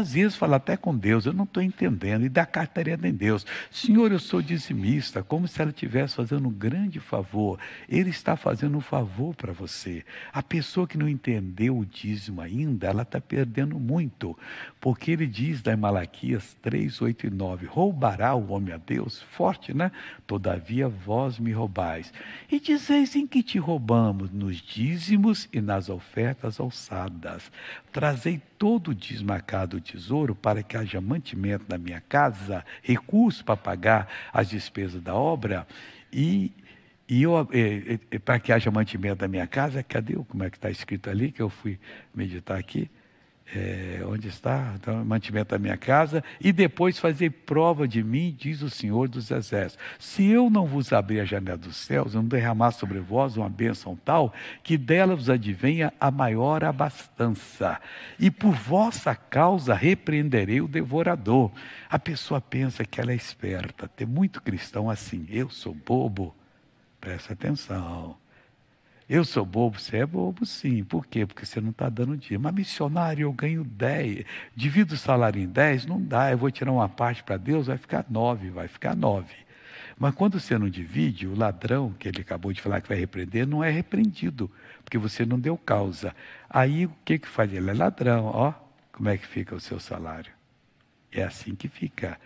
Às vezes fala até com Deus, eu não estou entendendo, e dá cartaria em Deus. Senhor, eu sou dizimista, como se ela estivesse fazendo um grande favor. Ele está fazendo um favor para você. A pessoa que não entendeu o dízimo ainda, ela está perdendo muito. Porque ele diz da em Malaquias 3, 8 e 9: roubará o homem a Deus, forte, né? Todavia vós me roubais. E dizeis em que te roubamos? Nos dízimos e nas ofertas alçadas. Trazei todo o desmacado de tesouro para que haja mantimento na minha casa, recursos para pagar as despesas da obra e, e, e, e é, é, é, para que haja mantimento na minha casa. Cadê? Como é que está escrito ali que eu fui meditar aqui? é, onde está o então, mantimento da minha casa, e depois fazer prova de mim, diz o Senhor dos Exércitos. Se eu não vos abrir a janela dos céus, eu não derramar sobre vós uma bênção tal, que dela vos advenha a maior abastança, e por vossa causa repreenderei o devorador. A pessoa pensa que ela é esperta, tem muito cristão assim, eu sou bobo. Presta atenção. Eu sou bobo, você é bobo sim. Por quê? Porque você não está dando dinheiro. Mas missionário, eu ganho 10. Divido o salário em 10, não dá. Eu vou tirar uma parte para Deus, vai ficar 9, vai ficar 9. Mas quando você não divide, o ladrão que ele acabou de falar que vai repreender, não é repreendido, porque você não deu causa. Aí o que que faz? Ele é ladrão, ó, como é que fica o seu salário? É assim que fica.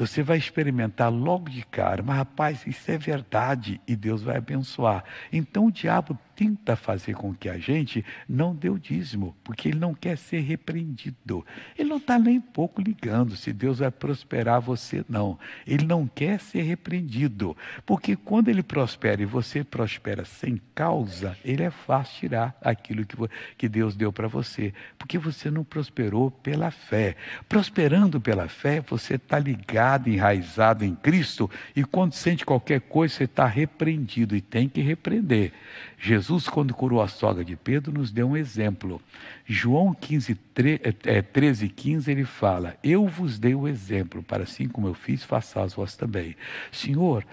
Você vai experimentar logo de cara, mas rapaz, isso é verdade e Deus vai abençoar. Então o diabo tenta fazer com que a gente não dê o dízimo, porque ele não quer ser repreendido. Ele não está nem pouco ligando se Deus vai prosperar você, não. Ele não quer ser repreendido, porque quando ele prospera e você prospera sem causa, ele é fácil tirar aquilo que, que Deus deu para você, porque você não prosperou pela fé. Prosperando pela fé, você está ligado, enraizado em Cristo, e quando sente qualquer coisa, você está repreendido e tem que repreender. Jesus Jesus, quando curou a sogra de Pedro, nos deu um exemplo. João 15, 13, 15, ele fala: Eu vos dei o exemplo, para assim como eu fiz, façais vós também. Senhor,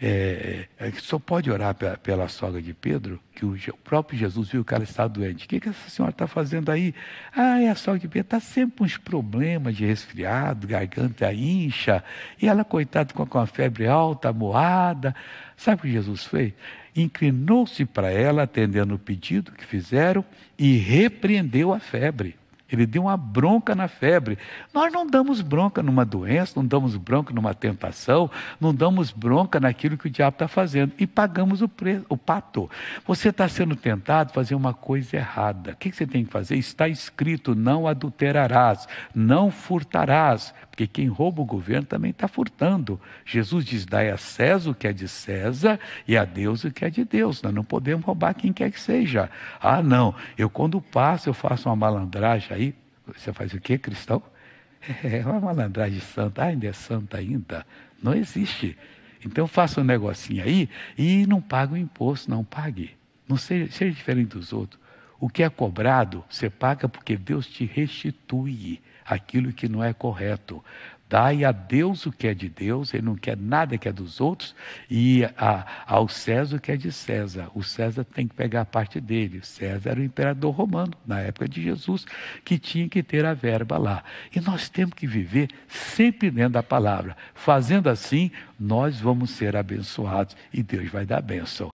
é, é só pode orar pela, pela sogra de Pedro, que o, o, próprio Jesus viu que ela está doente. O que, que essa senhora está fazendo aí? Ah, é a sogra de Pedro está sempre com uns problemas de resfriado, garganta incha, e ela, coitada, com, com a febre alta, moada. Sabe o que Jesus fez? Inclinou-se para ela, atendendo o pedido que fizeram, e repreendeu a febre. Ele deu uma bronca na febre. Nós não damos bronca numa doença, não damos bronca numa tentação, não damos bronca naquilo que o diabo está fazendo. E pagamos o, preço, o pato. Você está sendo tentado a fazer uma coisa errada. O que você tem que fazer? Está escrito: não adulterarás, não furtarás, porque quem rouba o governo também está furtando. Jesus diz: dai a César o que é de César e a Deus o que é de Deus. Nós não podemos roubar quem quer que seja. Ah, não, eu quando passo, eu faço uma malandragem aí. Você faz o quê, cristão? É uma malandragem santa. Ah, ainda é santa ainda. Não existe. Então faça um negocinho aí e não pague o imposto, não pague. Não seja, seja diferente dos outros. O que é cobrado, você paga porque Deus te restitui aquilo que não é correto. Dai a Deus o que é de Deus, ele não quer nada que é dos outros, e a, ao César o que é de César. O César tem que pegar a parte dele. César era o imperador romano, na época de Jesus, que tinha que ter a verba lá. E nós temos que viver sempre dentro da palavra. Fazendo assim, nós vamos ser abençoados e Deus vai dar bênção.